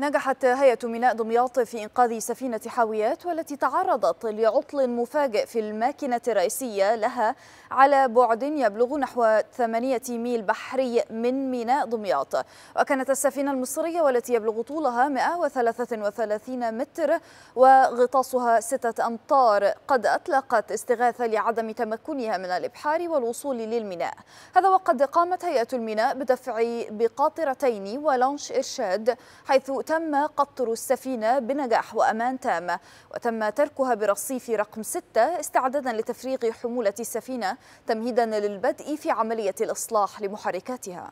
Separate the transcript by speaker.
Speaker 1: نجحت هيئة ميناء دمياط في إنقاذ سفينة حاويات والتي تعرضت لعطل مفاجئ في الماكنة الرئيسية لها على بعد يبلغ نحو 8 ميل بحري من ميناء دمياط وكانت السفينة المصرية والتي يبلغ طولها 133 متر وغطاسها ستة أمتار قد أطلقت استغاثة لعدم تمكنها من الإبحار والوصول للميناء هذا وقد قامت هيئة الميناء بدفع بقاطرتين ولانش إرشاد حيث تم قطر السفينة بنجاح وأمان تام وتم تركها برصيف رقم 6 استعدادا لتفريغ حمولة السفينة تمهيدا للبدء في عملية الإصلاح لمحركاتها